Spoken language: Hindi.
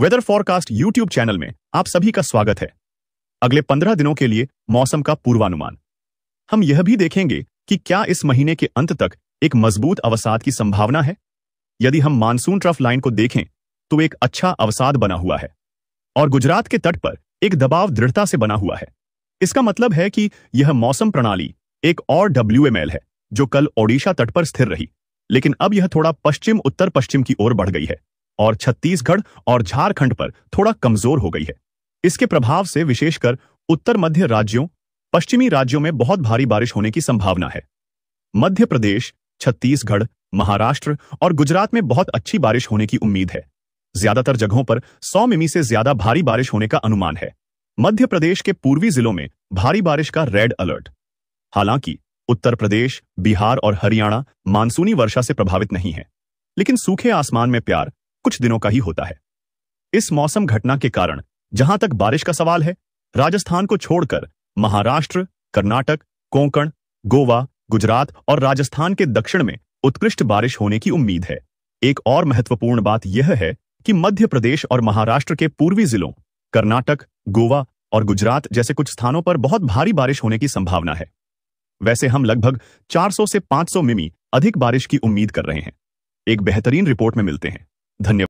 वेदर फॉरकास्ट यूट्यूब चैनल में आप सभी का स्वागत है अगले पंद्रह दिनों के लिए मौसम का पूर्वानुमान हम यह भी देखेंगे कि क्या इस महीने के अंत तक एक मजबूत अवसाद की संभावना है यदि हम मानसून ट्रफ लाइन को देखें तो एक अच्छा अवसाद बना हुआ है और गुजरात के तट पर एक दबाव दृढ़ता से बना हुआ है इसका मतलब है कि यह मौसम प्रणाली एक और डब्ल्यू है जो कल ओडिशा तट पर स्थिर रही लेकिन अब यह थोड़ा पश्चिम उत्तर पश्चिम की ओर बढ़ गई है और छत्तीसगढ़ और झारखंड पर थोड़ा कमजोर हो गई है इसके प्रभाव से विशेषकर उत्तर मध्य राज्यों पश्चिमी राज्यों में बहुत भारी बारिश होने की संभावना है मध्य प्रदेश छत्तीसगढ़ महाराष्ट्र और गुजरात में बहुत अच्छी बारिश होने की उम्मीद है ज्यादातर जगहों पर 100 मिमी से ज्यादा भारी बारिश होने का अनुमान है मध्य प्रदेश के पूर्वी जिलों में भारी बारिश का रेड अलर्ट हालांकि उत्तर प्रदेश बिहार और हरियाणा मानसूनी वर्षा से प्रभावित नहीं है लेकिन सूखे आसमान में प्यार कुछ दिनों का ही होता है इस मौसम घटना के कारण जहां तक बारिश का सवाल है राजस्थान को छोड़कर महाराष्ट्र कर्नाटक कोंकण गोवा गुजरात और राजस्थान के दक्षिण में उत्कृष्ट बारिश होने की उम्मीद है एक और महत्वपूर्ण बात यह है कि मध्य प्रदेश और महाराष्ट्र के पूर्वी जिलों कर्नाटक गोवा और गुजरात जैसे कुछ स्थानों पर बहुत भारी बारिश होने की संभावना है वैसे हम लगभग 400 से 500 मिमी अधिक बारिश की उम्मीद कर रहे हैं एक बेहतरीन रिपोर्ट में मिलते हैं धन्यवाद